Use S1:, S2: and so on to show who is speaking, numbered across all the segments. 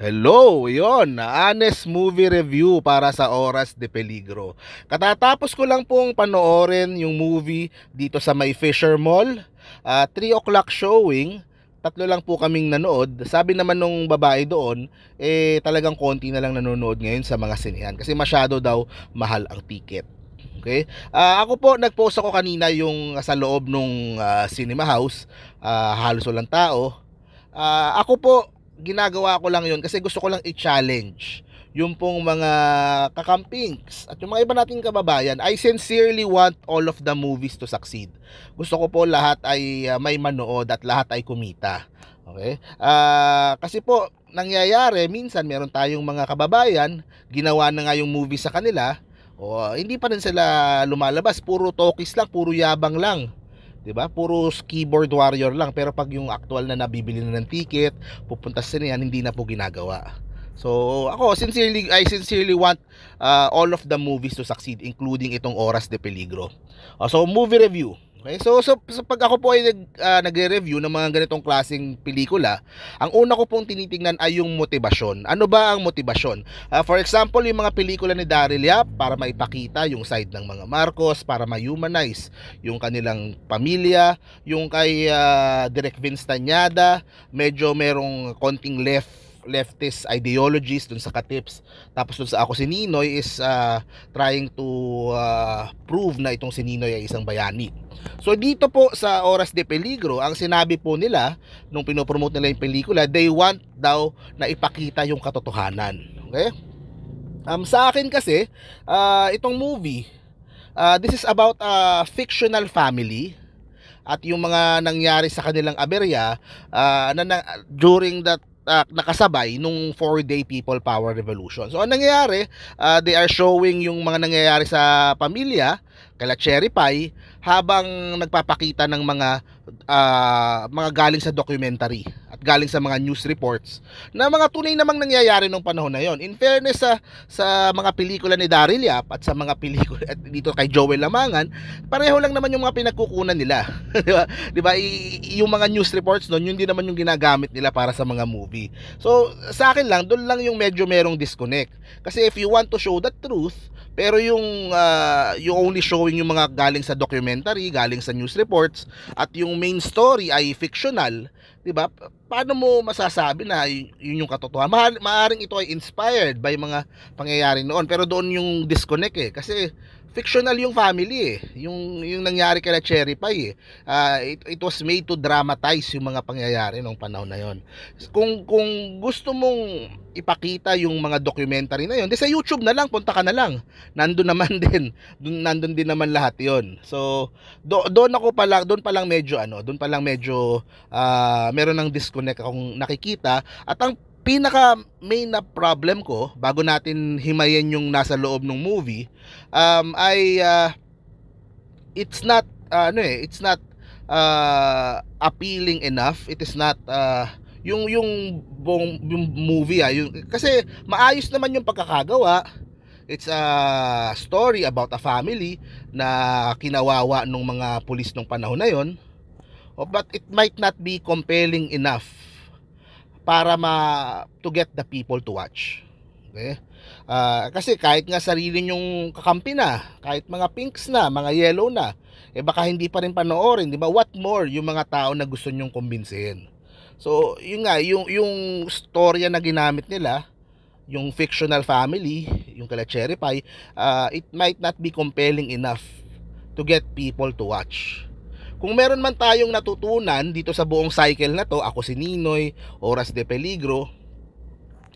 S1: Hello, yon, honest movie review para sa Oras de Peligro. Katatapos ko lang pong panoorin yung movie dito sa May Fisher Mall. Uh, ah, 3 o'clock showing, tatlo lang po kaming nanood. Sabi naman nung babae doon, eh talagang konti na lang nanonood ngayon sa mga sinehan kasi masyado daw mahal ang ticket. Okay? Uh, ako po, nag-post ako kanina yung sa loob nung uh, cinema house. Uh, halos walang tao. Uh, ako po, ginagawa ko lang yun kasi gusto ko lang i-challenge yung pong mga kakampings at yung mga iba nating kababayan, I sincerely want all of the movies to succeed. Gusto ko po lahat ay uh, may manood at lahat ay kumita. Okay? Uh, kasi po, nangyayari, minsan meron tayong mga kababayan, ginawa na nga yung movie sa kanila, o, hindi pa rin sila lumalabas, puro tokis lang, puro yabang lang. 'di ba? Puro keyboard warrior lang pero pag yung actual na nabibili na ng ticket, pupunta sa niyan hindi na po ginagawa. So, ako sincerely I sincerely want uh, all of the movies to succeed including itong Oras de Peligro. Uh, so, movie review. Okay, so, so, so pag ako po ay nag, uh, nagre-review ng mga ganitong klasing pelikula, ang una ko pong tinitingnan ay yung motivasyon. Ano ba ang motivasyon? Uh, ah, for example, yung mga pelikula ni Daryl Yap para maipakita yung side ng mga Marcos, para ma-humanize yung kanilang pamilya, yung kay uh, Direk Vince Tanyada, medyo merong konting left leftist ideologies dun sa Katips. Tapos dun sa ako si Ninoy is uh, trying to uh, prove na itong si Ninoy ay isang bayani. So dito po sa Oras de Peligro, ang sinabi po nila nung pinopromote nila yung pelikula, they want daw na ipakita yung katotohanan. Okay? Um, sa akin kasi, uh, itong movie, uh, this is about a fictional family at yung mga nangyari sa kanilang aberya uh, na, na, during that uh, nakasabay nung 4-day people power revolution. So ang nangyayari, uh, they are showing yung mga nangyayari sa pamilya kala Cherry Pie habang nagpapakita ng mga uh, mga galing sa documentary galing sa mga news reports na mga tunay namang nangyayari nung panahon na yon. In fairness sa sa mga pelikula ni Daryl Yap at sa mga pelikula at dito kay Joel Lamangan, pareho lang naman yung mga pinagkukunan nila. 'Di ba? 'Di ba? yung mga news reports noon, yun din naman yung ginagamit nila para sa mga movie. So, sa akin lang, doon lang yung medyo merong disconnect. Kasi if you want to show the truth, pero yung uh, yung only showing yung mga galing sa documentary, galing sa news reports at yung main story ay fictional, 'di ba? Paano mo masasabi na yun yung katotohanan? Ma- maaring ito ay inspired by mga pangyayari noon, pero doon yung disconnect eh kasi fictional yung family eh. Yung, yung nangyari kay Cherry Pie eh. Uh, it, it, was made to dramatize yung mga pangyayari noong panahon na yon. Kung, kung gusto mong ipakita yung mga documentary na yon, di sa YouTube na lang, punta ka na lang. Nandun naman din. Dun, nandun din naman lahat yon. So, do, doon ako pala, doon pa lang medyo ano, doon pa lang medyo uh, meron ng disconnect akong nakikita. At ang pinaka main na problem ko bago natin himayin yung nasa loob ng movie um ay uh, it's not uh, ano eh it's not uh, appealing enough it is not uh, yung yung buong yung movie ah yung, kasi maayos naman yung pagkakagawa it's a story about a family na kinawawa ng mga pulis nung panahon na yon oh, but it might not be compelling enough para ma to get the people to watch. Okay? Uh, kasi kahit nga sarili nyong kakampi na, kahit mga pinks na, mga yellow na, eh baka hindi pa rin panoorin, di ba? What more yung mga tao na gusto nyong kumbinsin? So, yun nga, yung, yung storya na ginamit nila, yung fictional family, yung kala Cherry Pie, uh, it might not be compelling enough to get people to watch. Kung meron man tayong natutunan dito sa buong cycle na to, ako si Ninoy, Oras de Peligro,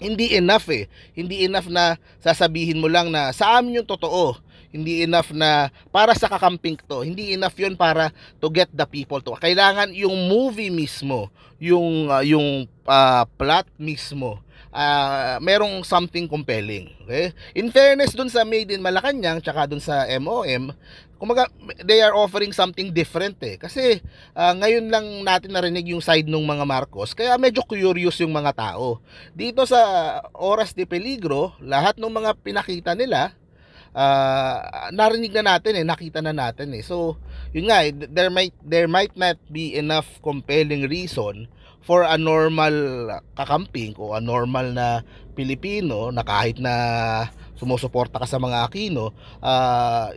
S1: hindi enough eh. Hindi enough na sasabihin mo lang na sa amin yung totoo. Hindi enough na para sa kakamping to. Hindi enough yon para to get the people to. Kailangan yung movie mismo, yung, uh, yung uh, plot mismo, uh, merong something compelling. Okay? In fairness dun sa Made in Malacanang tsaka dun sa MOM, kumaga they are offering something different eh. Kasi uh, ngayon lang natin narinig yung side ng mga Marcos, kaya medyo curious yung mga tao. Dito sa oras de peligro, lahat ng mga pinakita nila uh, narinig na natin eh, nakita na natin eh. So, yun nga, eh, there might there might not be enough compelling reason for a normal kakamping o a normal na Pilipino na kahit na sumusuporta ka sa mga Aquino, uh,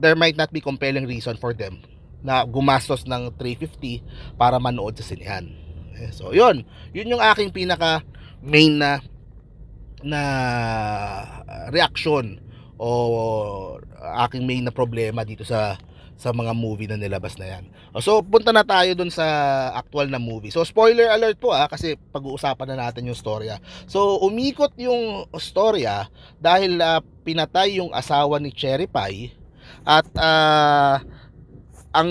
S1: there might not be compelling reason for them na gumastos ng 350 para manood sa sinehan. Eh, so, yun. Yun yung aking pinaka main na na reaction o aking main na problema dito sa sa mga movie na nilabas na yan. So, punta na tayo dun sa actual na movie. So, spoiler alert po ah, kasi pag-uusapan na natin yung storya. So, umikot yung storya dahil uh, pinatay yung asawa ni Cherry Pie at uh, ang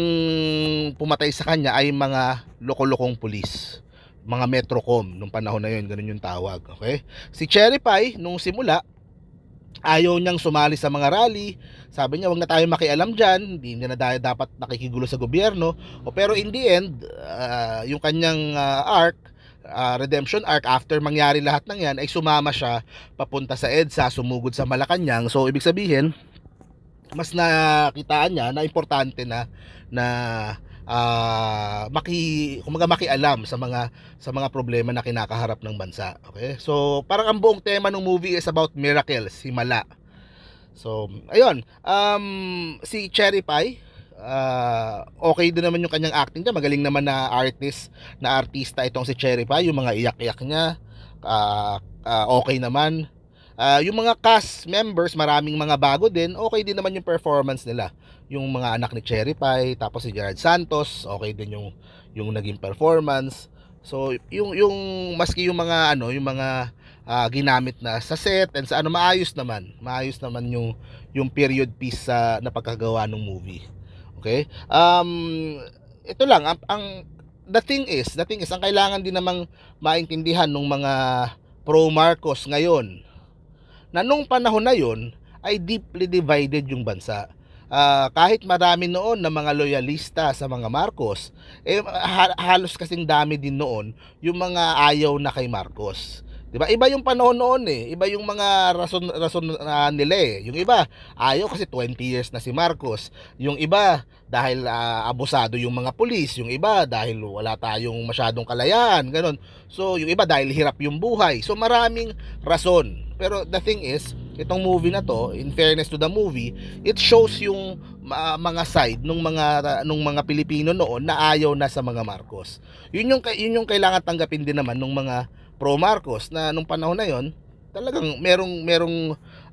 S1: pumatay sa kanya ay mga lokolokong pulis mga Metrocom nung panahon na yon ganun yung tawag okay si Cherry Pie nung simula ayaw niyang sumali sa mga rally sabi niya wag na tayo makialam diyan hindi niya na dapat nakikigulo sa gobyerno o pero in the end uh, yung kanyang uh, arc uh, redemption arc after mangyari lahat ng yan ay sumama siya papunta sa EDSA sumugod sa Malacanang so ibig sabihin mas nakitaan niya na importante na na uh, maki kumaga makialam sa mga sa mga problema na kinakaharap ng bansa. Okay? So, parang ang buong tema ng movie is about miracles, himala. So, ayun. Um, si Cherry Pie, uh, okay din naman yung kanyang acting niya. Magaling naman na artist, na artista itong si Cherry Pie. Yung mga iyak-iyak niya, uh, uh, okay naman. Uh, yung mga cast members, maraming mga bago din. Okay din naman yung performance nila. Yung mga anak ni Cherry Pie, tapos si Gerard Santos, okay din yung yung naging performance. So, yung yung maski yung mga ano, yung mga uh, ginamit na sa set and sa ano maayos naman. Maayos naman yung yung period piece sa uh, napagkagawa ng movie. Okay? Um ito lang ang, ang the thing is, the thing is ang kailangan din namang maintindihan ng mga pro Marcos ngayon na nung panahon na yon ay deeply divided yung bansa. Uh, kahit marami noon na mga loyalista sa mga Marcos, eh, halos kasing dami din noon yung mga ayaw na kay Marcos. Diba? Iba yung panahon noon eh. Iba yung mga rason rason uh, nila eh. Yung iba, ayaw kasi 20 years na si Marcos. Yung iba dahil uh, abusado yung mga pulis, yung iba dahil wala tayong masyadong kalayaan, ganun. So, yung iba dahil hirap yung buhay. So, maraming rason. Pero the thing is, itong movie na to, in fairness to the movie, it shows yung uh, mga side nung mga uh, nung mga Pilipino noon na ayaw na sa mga Marcos. Yun yung yun yung kailangan tanggapin din naman nung mga pro Marcos na nung panahon na yon talagang merong merong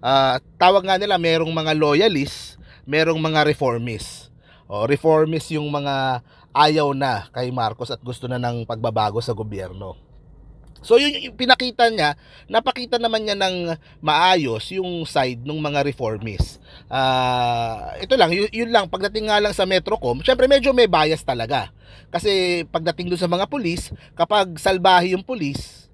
S1: uh, tawag nga nila merong mga loyalists, merong mga reformists. O oh, reformists yung mga ayaw na kay Marcos at gusto na ng pagbabago sa gobyerno. So yun yung pinakita niya, napakita naman niya ng maayos yung side ng mga reformists. Uh, ah, ito lang, yun, yun lang, pagdating nga lang sa Metrocom, syempre medyo may bias talaga. Kasi pagdating doon sa mga pulis, kapag salbahe yung pulis,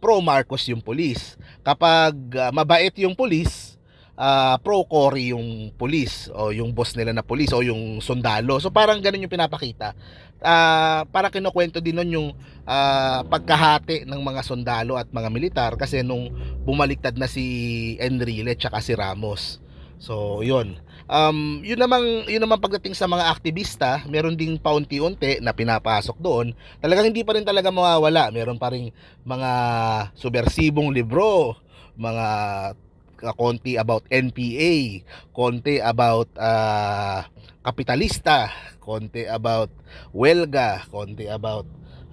S1: pro-Marcos yung polis. Kapag uh, mabait yung polis, uh, ah, pro-Cory yung polis o yung boss nila na polis o yung sundalo. So parang ganun yung pinapakita. Uh, ah, para kinukwento din nun yung uh, pagkahati ng mga sundalo at mga militar kasi nung bumaliktad na si Enrile at si Ramos. So yun. Um, yun namang, yun namang pagdating sa mga aktivista, meron ding paunti-unti na pinapasok doon. Talagang hindi pa rin talaga mawawala. Meron pa rin mga subversibong libro, mga konti about NPA, konti about uh, kapitalista, konti about welga, konti about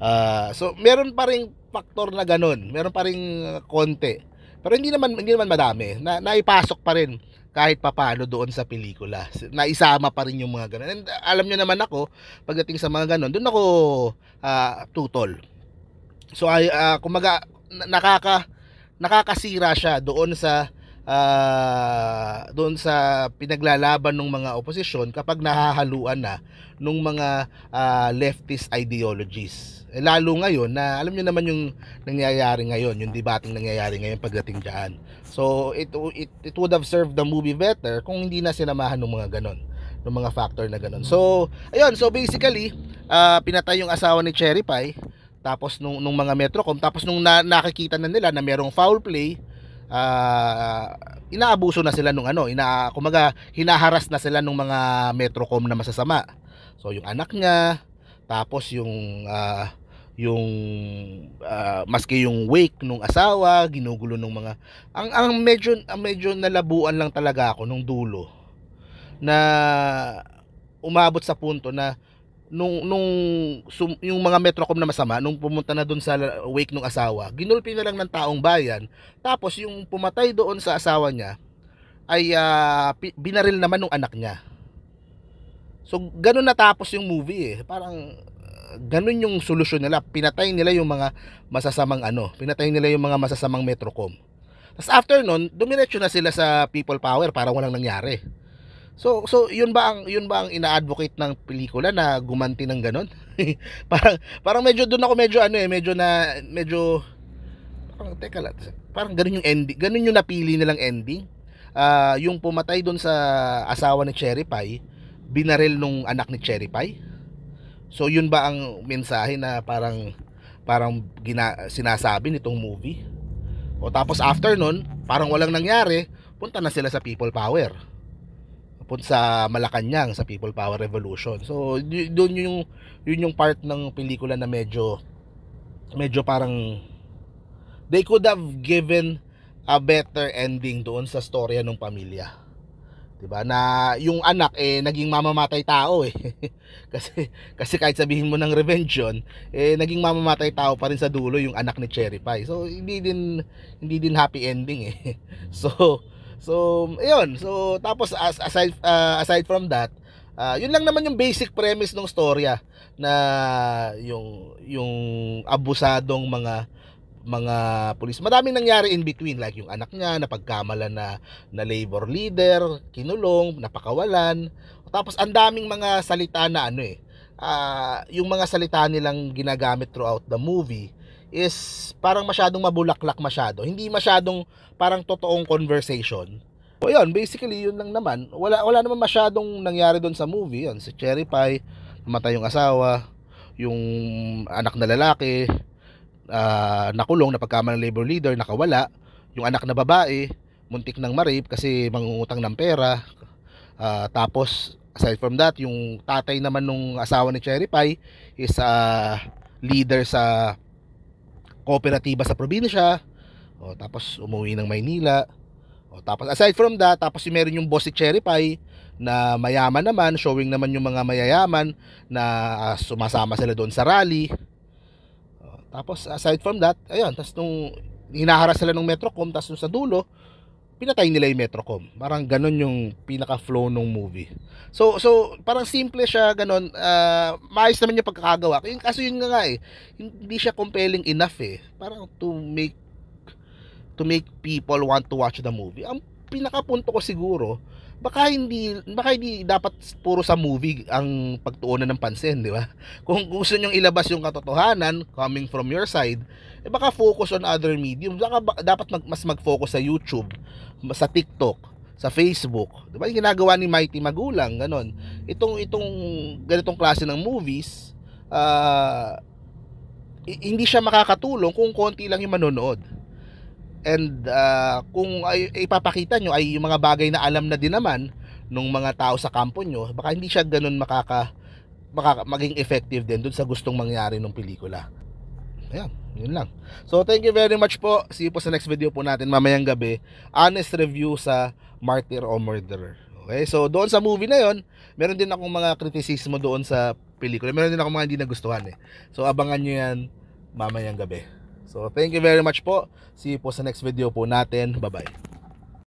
S1: uh, so meron pa ring factor na ganun, meron pa ring konti. Pero hindi naman hindi naman madami. Na, naipasok pa rin kahit papaano doon sa pelikula. Naisama pa rin yung mga ganun. And alam nyo naman ako, pagdating sa mga ganun, doon ako uh, tutol. So ay uh, ah, kumaga nakaka nakakasira siya doon sa uh, doon sa pinaglalaban ng mga oposisyon kapag nahahaluan na ng mga uh, leftist ideologies. Eh, lalo ngayon na alam niyo naman yung nangyayari ngayon, yung debating nangyayari ngayon pagdating dyan. So it, it it would have served the movie better kung hindi na sinamahan ng mga ganon ng mga factor na ganon. So, ayun, so basically, uh, pinatay yung asawa ni Cherry Pie tapos nung, nung mga metro Metrocom tapos nung na, nakikita na nila na merong foul play uh, inaabuso na sila nung ano, ina kumaga hinaharas na sila nung mga Metrocom na masasama. So yung anak niya, tapos yung uh, yung uh, maski yung wake nung asawa, ginugulo nung mga ang ang medyo ang medyo nalabuan lang talaga ako nung dulo na umabot sa punto na nung nung sum, yung mga Metrocom na masama nung pumunta na doon sa wake ng asawa, ginulpi na lang ng taong bayan. Tapos yung pumatay doon sa asawa niya ay uh, binaril naman ng anak niya. So ganun natapos yung movie eh. Parang ah, ganun yung solusyon nila. Pinatay nila yung mga masasamang ano, pinatay nila yung mga masasamang Metrocom. Tapos after nun, dumiretso na sila sa people power para walang nangyari. So so yun ba ang yun ba ang ina-advocate ng pelikula na gumanti ng ganun? parang parang medyo doon ako medyo ano eh, medyo na medyo parang teka lang. Parang ganun yung ending, ganun yung napili nilang ending. Uh, yung pumatay doon sa asawa ni Cherry Pie, binaril nung anak ni Cherry Pie. So yun ba ang mensahe na parang parang gina, sinasabi nitong movie? O tapos after nun, parang walang nangyari, punta na sila sa people power punta sa Malacanang sa People Power Revolution. So doon yung yun yung part ng pelikula na medyo medyo parang they could have given a better ending doon sa storya ng pamilya. 'Di ba? Na yung anak eh naging mamamatay tao eh. kasi kasi kahit sabihin mo ng revenge yun, eh naging mamamatay tao pa rin sa dulo yung anak ni Cherry Pie. So hindi din hindi din happy ending eh. so So, ayun. So, tapos as, aside uh, aside from that, Uh, yun lang naman yung basic premise ng storya na yung yung abusadong mga mga pulis. Madaming nangyari in between like yung anak niya na pagkamalan na na labor leader, kinulong, napakawalan. Tapos ang daming mga salita na ano eh. Uh, yung mga salita nilang ginagamit throughout the movie is parang masyadong mabulaklak masyado. Hindi masyadong parang totoong conversation. O yun, basically yun lang naman. Wala, wala naman masyadong nangyari doon sa movie. Yun, si Cherry Pie, namatay yung asawa, yung anak na lalaki, uh, nakulong na pagkaman ng labor leader, nakawala, yung anak na babae, muntik ng marip kasi mangungutang ng pera. Uh, tapos, aside from that, yung tatay naman nung asawa ni Cherry Pie is uh, leader sa kooperatiba sa probinsya. O, tapos umuwi ng Maynila. O, tapos aside from that, tapos si meron yung boss si Cherry Pie na mayaman naman, showing naman yung mga mayayaman na uh, sumasama sila doon sa rally. O, tapos aside from that, ayun, tapos nung hinaharas sila ng Metrocom, tapos sa dulo, pinatay nila yung Metrocom. Parang ganun yung pinaka-flow ng movie. So, so parang simple siya, ganun. Uh, maayos naman yung pagkakagawa. Yung, kaso yun nga nga eh, hindi siya compelling enough eh. Parang to make to make people want to watch the movie. Ang pinaka-punto ko siguro, baka hindi baka hindi dapat puro sa movie ang pagtuunan ng pansin, di ba? Kung gusto niyo ilabas yung katotohanan coming from your side, eh baka focus on other medium. Baka ba, dapat mag, mas mag-focus sa YouTube, sa TikTok, sa Facebook. Di ba? Yung ginagawa ni Mighty Magulang, ganun. Itong itong ganitong klase ng movies, ah uh, hindi siya makakatulong kung konti lang yung manonood. And uh, kung ay, ipapakita nyo ay yung mga bagay na alam na din naman nung mga tao sa kampo nyo, baka hindi siya ganun makaka, makaka maging effective din dun sa gustong mangyari ng pelikula. Ayan, yun lang. So thank you very much po. See you po sa next video po natin mamayang gabi. Honest review sa Martyr or Murderer. Okay, so doon sa movie na yon, meron din akong mga criticism doon sa pelikula. Meron din akong mga hindi nagustuhan eh. So abangan nyo yan mamayang gabi. So, thank you very much po. See you po sa next video po natin. Bye-bye.